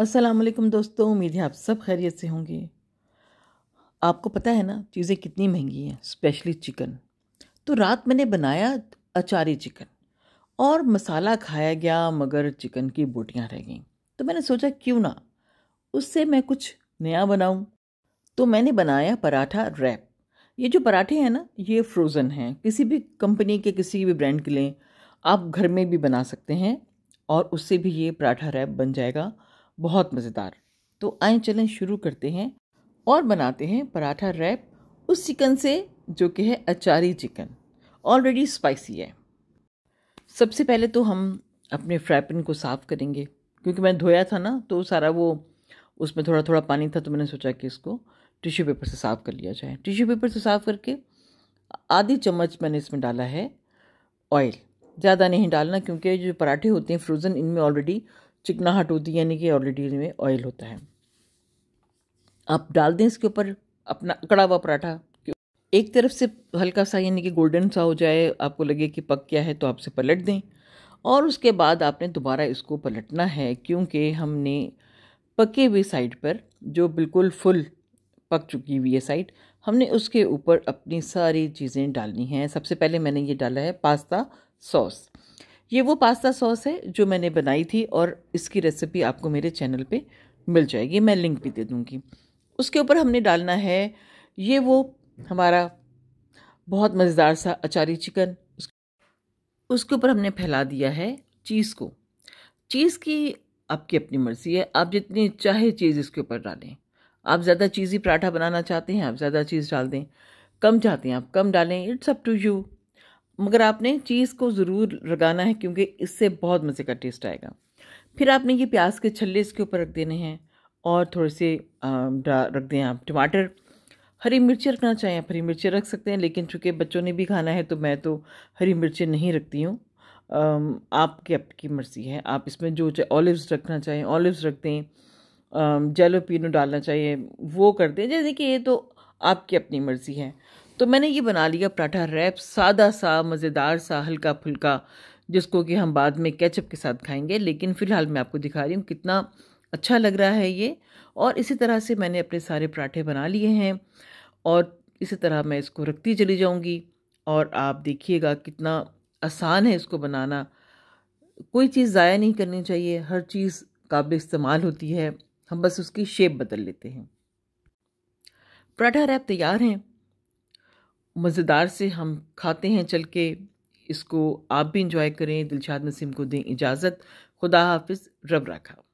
असलकुम दोस्तों उम्मीद है आप सब खैरियत से होंगे आपको पता है ना चीज़ें कितनी महंगी हैं स्पेशली चिकन तो रात मैंने बनाया अचारी चिकन और मसाला खाया गया मगर चिकन की बोटियाँ रह गईं तो मैंने सोचा क्यों ना उससे मैं कुछ नया बनाऊं तो मैंने बनाया पराठा रैप ये जो पराठे हैं ना ये फ्रोज़न हैं किसी भी कंपनी के किसी भी ब्रांड के लें आप घर में भी बना सकते हैं और उससे भी ये पराठा रैप बन जाएगा बहुत मज़ेदार तो आए चलें शुरू करते हैं और बनाते हैं पराठा रैप उस चिकन से जो कि है अचारी चिकन ऑलरेडी स्पाइसी है सबसे पहले तो हम अपने फ्राई पैन को साफ़ करेंगे क्योंकि मैं धोया था ना तो सारा वो उसमें थोड़ा थोड़ा पानी था तो मैंने सोचा कि इसको टिश्यू पेपर से साफ़ कर लिया जाए टिश्यू पेपर से साफ़ करके आधी चम्मच मैंने इसमें डाला है ऑयल ज़्यादा नहीं डालना क्योंकि जो पराठे होते हैं फ्रोज़न इनमें ऑलरेडी चिकनाहट होती है यानी कि ऑलरेडी इसमें ऑयल होता है आप डाल दें इसके ऊपर अपना कड़ा हुआ पराठा एक तरफ से हल्का सा यानी कि गोल्डन सा हो जाए आपको लगे कि पक गया है तो आपसे पलट दें और उसके बाद आपने दोबारा इसको पलटना है क्योंकि हमने पके हुए साइड पर जो बिल्कुल फुल पक चुकी हुई है साइड हमने उसके ऊपर अपनी सारी चीज़ें डालनी हैं सबसे पहले मैंने ये डाला है पास्ता सॉस ये वो पास्ता सॉस है जो मैंने बनाई थी और इसकी रेसिपी आपको मेरे चैनल पे मिल जाएगी मैं लिंक भी दे दूँगी उसके ऊपर हमने डालना है ये वो हमारा बहुत मज़ेदार सा अचारी चिकन उसके ऊपर हमने फैला दिया है चीज़ को चीज़ की आपकी अपनी मर्ज़ी है आप जितनी चाहे चीज़ इसके ऊपर डालें आप ज़्यादा चीज़ी पराठा बनाना चाहते हैं आप ज़्यादा चीज़ डाल दें कम चाहते हैं आप कम डालें इट्स अप टू यू मगर आपने चीज़ को ज़रूर लगाना है क्योंकि इससे बहुत मज़े का टेस्ट आएगा फिर आपने ये प्याज के छल्ले इसके ऊपर रख देने हैं और थोड़े से रख दें आप टमाटर हरी मिर्ची रखना चाहें आप हरी मिर्चें रख सकते हैं लेकिन चूँकि बच्चों ने भी खाना है तो मैं तो हरी मिर्चें नहीं रखती हूँ आपकी आपकी मर्ज़ी है आप इसमें जो चाहे ऑलिव्स रखना चाहें ऑलिव्स रख दें जेलो पीनो डालना चाहिए वो कर दें जैसे कि ये तो आपकी अपनी मर्ज़ी है तो मैंने ये बना लिया पराठा रैप सादा सा मज़ेदार सा हल्का फुल्का जिसको कि हम बाद में केचप के साथ खाएंगे लेकिन फ़िलहाल मैं आपको दिखा रही हूँ कितना अच्छा लग रहा है ये और इसी तरह से मैंने अपने सारे पराठे बना लिए हैं और इसी तरह मैं इसको रखती चली जाऊँगी और आप देखिएगा कितना आसान है इसको बनाना कोई चीज़ ज़ाया नहीं करनी चाहिए हर चीज़ काबिल इस्तेमाल होती है हम बस उसकी शेप बदल लेते हैं पराठा रैप तैयार हैं मज़ेदार से हम खाते हैं चल के इसको आप भी इंजॉय करें दिलशाद नसीम को दें इजाज़त खुदा हाफिज़ रब रखा